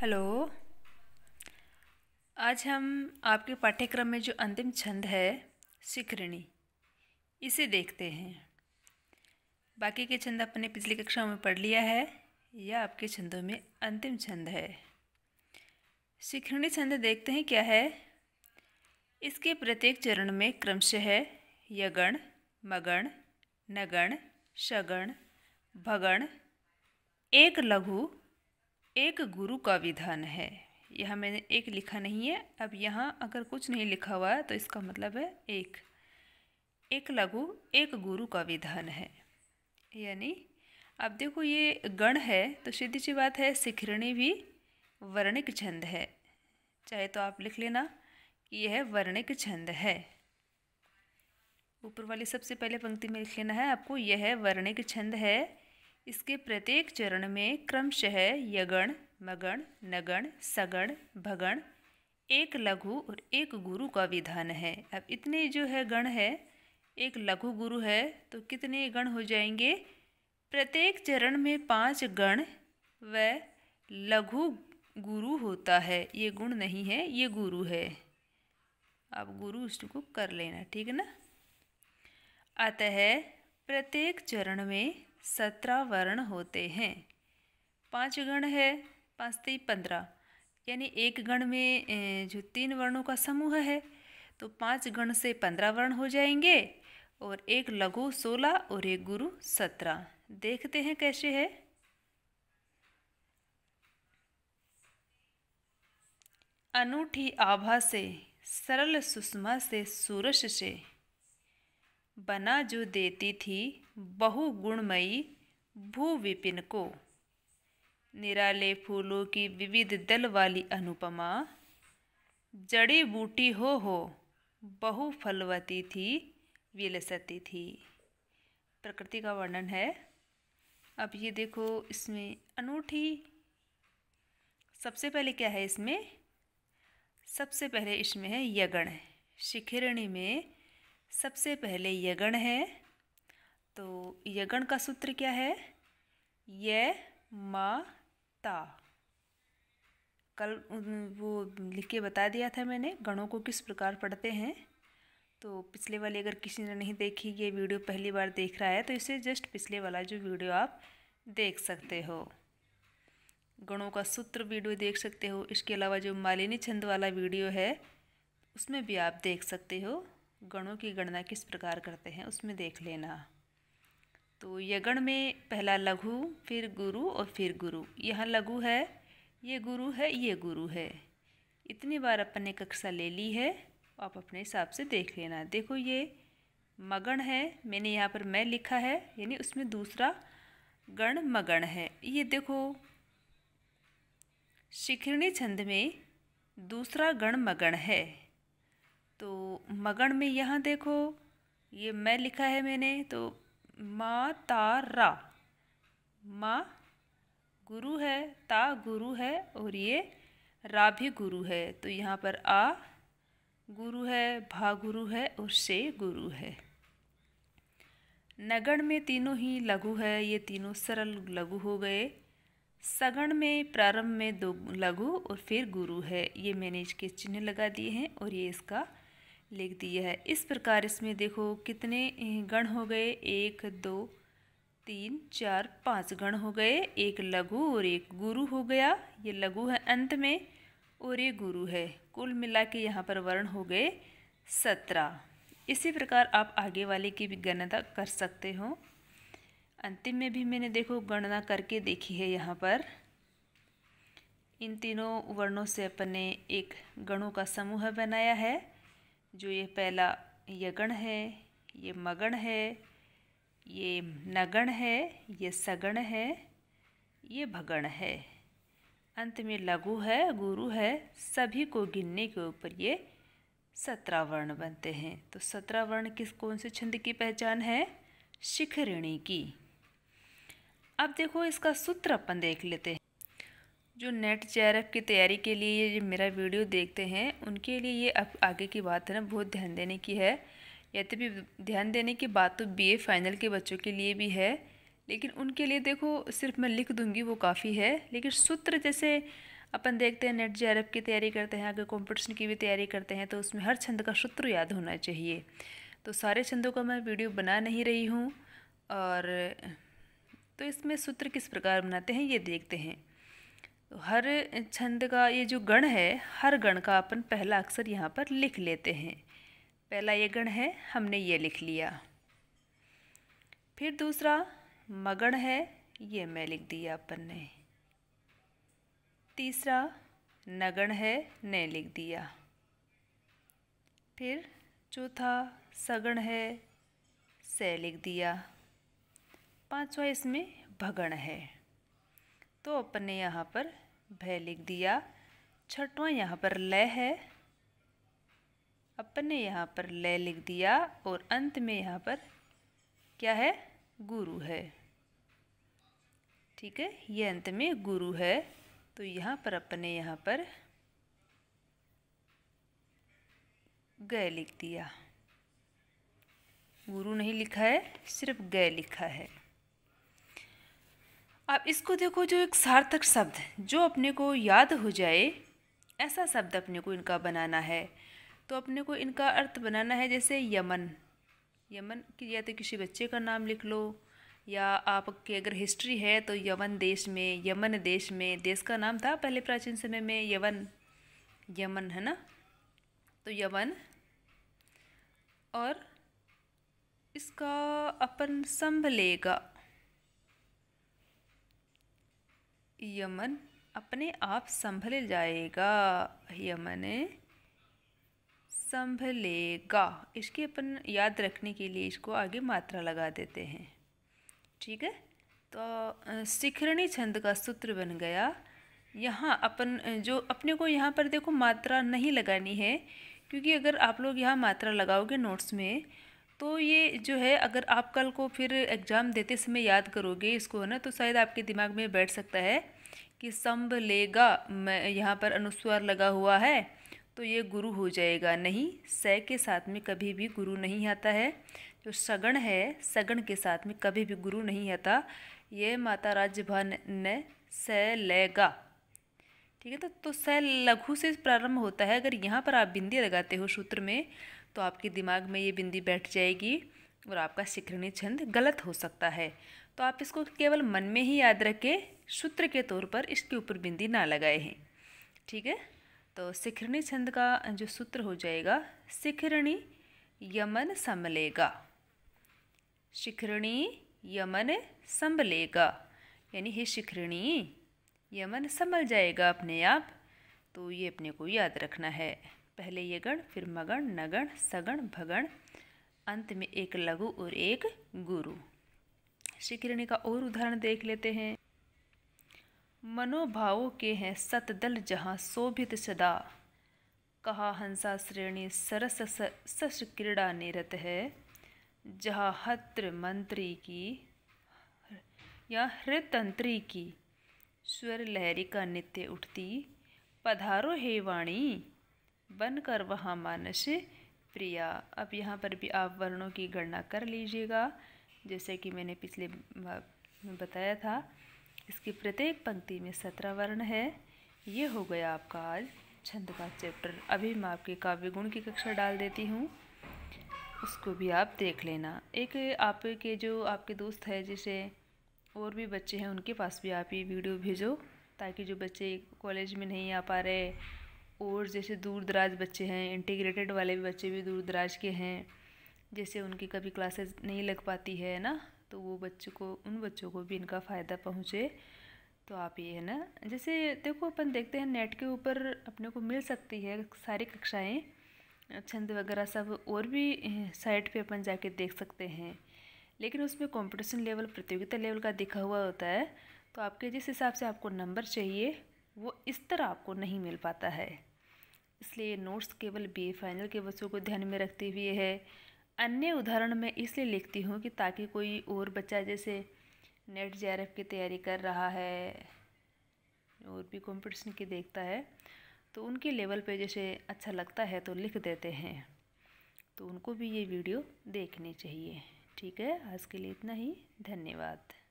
hello आज हम आपके पाठ्यक्रम में जो अंतिम छंद है शिखरिणी इसे देखते हैं बाकी के छंद आपने पिछली कक्षाओं में पढ़ लिया है यह आपके छंदों में अंतिम छंद है शिखरिणी छंद देखते हैं क्या है इसके प्रत्येक चरण में क्रमशः यगण मगण नगण शगण भगण एक लघु एक गुरु का विधान है यह मैंने एक लिखा नहीं है अब यहाँ अगर कुछ नहीं लिखा हुआ है तो इसका मतलब है एक एक लघु एक गुरु का विधान है यानी अब देखो ये गण है तो सीधी सी बात है सिखरणी भी वर्णिक छंद है चाहे तो आप लिख लेना कि यह वर्णिक छंद है ऊपर वाली सबसे पहले पंक्ति में लिख लेना है आपको यह वर्णिक छंद है इसके प्रत्येक चरण में क्रमशः यगण मगण नगण सगण भगण एक लघु और एक गुरु का विधान है अब इतने जो है गण है एक लघु गुरु है तो कितने गण हो जाएंगे प्रत्येक चरण में पांच गण व लघु गुरु होता है ये गुण नहीं है ये गुरु है आप गुरु उसको कर लेना ठीक है ना अतः प्रत्येक चरण में सत्रह वर्ण होते हैं पांच गण है पाँच तेई पंद्रह यानी एक गण में जो तीन वर्णों का समूह है तो पांच गण से पंद्रह वर्ण हो जाएंगे और एक लघु सोलह और एक गुरु सत्रह देखते हैं कैसे है अनूठी आभा से सरल सुषमा से सूरज से बना जो देती थी बहुगुणमयी भू विपिन को निराले फूलों की विविध दल वाली अनुपमा जड़ी बूटी हो हो बहु फलवती थी विलसती थी प्रकृति का वर्णन है अब ये देखो इसमें अनूठी सबसे पहले क्या है इसमें सबसे पहले इसमें है यगण शिखिरणी में सबसे पहले यगण है तो यगण का सूत्र क्या है य मा ता कल वो लिख के बता दिया था मैंने गणों को किस प्रकार पढ़ते हैं तो पिछले वाले अगर किसी ने नहीं देखी ये वीडियो पहली बार देख रहा है तो इसे जस्ट पिछले वाला जो वीडियो आप देख सकते हो गणों का सूत्र वीडियो देख सकते हो इसके अलावा जो मालिनी छंद वाला वीडियो है उसमें भी आप देख सकते हो गणों की गणना किस प्रकार करते हैं उसमें देख लेना तो यगण में पहला लघु फिर गुरु और फिर गुरु यहाँ लघु है ये गुरु है ये गुरु है इतनी बार अपन ने कक्षा ले ली है आप अपने हिसाब से देख लेना देखो ये मगण है मैंने यहाँ पर मैं लिखा है यानी उसमें दूसरा गण मगण है ये देखो शिखरणी छंद में दूसरा गण मगण है तो मगण में यहाँ देखो ये मैं लिखा है मैंने तो मा ता रा माँ गुरु है ता गुरु है और ये रा भी गुरु है तो यहाँ पर आ गुरु है भा गुरु है और से गुरु है नगण में तीनों ही लघु है ये तीनों सरल लघु हो गए सगण में प्रारंभ में दो लघु और फिर गुरु है ये मैंने इसके चिन्ह लगा दिए हैं और ये इसका लिख दिया है इस प्रकार इसमें देखो कितने गण हो गए एक दो तीन चार पाँच गण हो गए एक लघु और एक गुरु हो गया ये लघु है अंत में और ये गुरु है कुल मिला के यहाँ पर वर्ण हो गए सत्रह इसी प्रकार आप आगे वाले की भी गणना कर सकते हो अंतिम में भी मैंने देखो गणना करके देखी है यहाँ पर इन तीनों वर्णों से अपने एक गणों का समूह बनाया है जो ये पहला यगण है ये मगण है ये नगण है ये सगण है ये भगण है अंत में लघु है गुरु है सभी को गिनने के ऊपर ये सत्रह वर्ण बनते हैं तो सत्रह वर्ण किस कौन से छंद की पहचान है शिखरिणी की अब देखो इसका सूत्र अपन देख लेते हैं जो नेट जे की तैयारी के लिए ये मेरा वीडियो देखते हैं उनके लिए ये अब आगे की बात है ना बहुत ध्यान देने की है यद्यपि तो ध्यान देने की बात तो बीए फाइनल के बच्चों के लिए भी है लेकिन उनके लिए देखो सिर्फ मैं लिख दूंगी वो काफ़ी है लेकिन सूत्र जैसे अपन देखते हैं नेट जे की तैयारी करते हैं आगे कॉम्पिटिशन की भी तैयारी करते हैं तो उसमें हर छंद का सूत्र याद होना चाहिए तो सारे छंदों का मैं वीडियो बना नहीं रही हूँ और तो इसमें सूत्र किस प्रकार बनाते हैं ये देखते हैं तो हर छंद का ये जो गण है हर गण का अपन पहला अक्षर यहाँ पर लिख लेते हैं पहला ये गण है हमने ये लिख लिया फिर दूसरा मगण है ये मैं लिख दिया अपन ने तीसरा नगण है ने लिख दिया फिर चौथा सगण है से लिख दिया पांचवा इसमें भगण है तो अपन ने यहाँ पर भय लिख दिया छठवां यहाँ पर ल है अपन ने यहाँ पर ल लिख दिया और अंत में यहाँ पर क्या है गुरु है ठीक है ये अंत में गुरु है तो यहाँ पर अपने यहाँ पर गय लिख दिया गुरु नहीं लिखा है सिर्फ गय लिखा है अब इसको देखो जो एक सार्थक शब्द जो अपने को याद हो जाए ऐसा शब्द अपने को इनका बनाना है तो अपने को इनका अर्थ बनाना है जैसे यमन यमन की या तो किसी बच्चे का नाम लिख लो या आपके अगर हिस्ट्री है तो यमन देश में यमन देश में देश का नाम था पहले प्राचीन समय में यवन यमन है ना तो यमन और इसका अपन संभ लेगा यमन अपने आप संभल जाएगा यमन संभलेगा इसके अपन याद रखने के लिए इसको आगे मात्रा लगा देते हैं ठीक है तो शिखरणी छंद का सूत्र बन गया यहाँ अपन जो अपने को यहाँ पर देखो मात्रा नहीं लगानी है क्योंकि अगर आप लोग यहाँ मात्रा लगाओगे नोट्स में तो ये जो है अगर आप कल को फिर एग्ज़ाम देते समय याद करोगे इसको है ना तो शायद आपके दिमाग में बैठ सकता है कि संभ लेगा मैं यहाँ पर अनुस्वर लगा हुआ है तो ये गुरु हो जाएगा नहीं स के साथ में कभी भी गुरु नहीं आता है जो सगण है सगण के साथ में कभी भी गुरु नहीं आता ये माता राज्यभा ने स लेगा ठीक है तो, तो स लघु से प्रारंभ होता है अगर यहाँ पर आप बिंदी लगाते हो सूत्र में तो आपके दिमाग में ये बिंदी बैठ जाएगी और आपका शिखरणी छंद गलत हो सकता है तो आप इसको केवल मन में ही याद रखें सूत्र के तौर पर इसके ऊपर बिंदी ना लगाए हैं ठीक है तो शिखरणी छंद का जो सूत्र हो जाएगा शिखरणी यमन संभलेगा शिखरणी यमन संभलेगा यानी हे शिखरणी यमन संभल जाएगा अपने आप तो ये अपने को याद रखना है पहले ये गण फिर मगण नगण सगण भगण अंत में एक लघु और एक गुरु श्री किरणी का और उदाहरण देख लेते हैं मनोभावों के हैं सतदल जहाँ शोभित सदा कहा हंसा श्रेणी सरस सस क्रीड़ा निरत है जहाँ हत्र मंत्री की या हृतंत्री की स्वर लहरी का नित्य उठती पधारो हे वाणी बनकर वहाँ मानस प्रिया अब यहाँ पर भी आप वर्णों की गणना कर लीजिएगा जैसे कि मैंने पिछले में बताया था इसकी प्रत्येक पंक्ति में सत्रह वर्ण है ये हो गया आपका आज छंद का चैप्टर अभी मैं आपके काव्य गुण की कक्षा डाल देती हूँ उसको भी आप देख लेना एक आपके जो आपके दोस्त है जैसे और भी बच्चे हैं उनके पास भी आप ये वीडियो भेजो ताकि जो बच्चे कॉलेज में नहीं आ पा रहे और जैसे दूर दराज बच्चे हैं इंटीग्रेटेड वाले भी बच्चे भी दूर दराज के हैं जैसे उनकी कभी क्लासेस नहीं लग पाती है ना तो वो बच्चों को उन बच्चों को भी इनका फ़ायदा पहुँचे तो आप ये है ना जैसे देखो अपन देखते हैं नेट के ऊपर अपने को मिल सकती है सारी कक्षाएँ छंद वगैरह सब और भी साइट पे अपन जाके देख सकते हैं लेकिन उसमें कंपटीशन लेवल प्रतियोगिता लेवल का दिखा हुआ होता है तो आपके जिस हिसाब से आपको नंबर चाहिए वो इस तरह आपको नहीं मिल पाता है इसलिए नोट्स केवल बी फाइनल के बच्चों को ध्यान में रखते हुए है अन्य उदाहरण मैं इसलिए लिखती हूँ कि ताकि कोई और बच्चा जैसे नेट जे की तैयारी कर रहा है और भी कंपटीशन की देखता है तो उनके लेवल पे जैसे अच्छा लगता है तो लिख देते हैं तो उनको भी ये वीडियो देखनी चाहिए ठीक है आज के लिए इतना ही धन्यवाद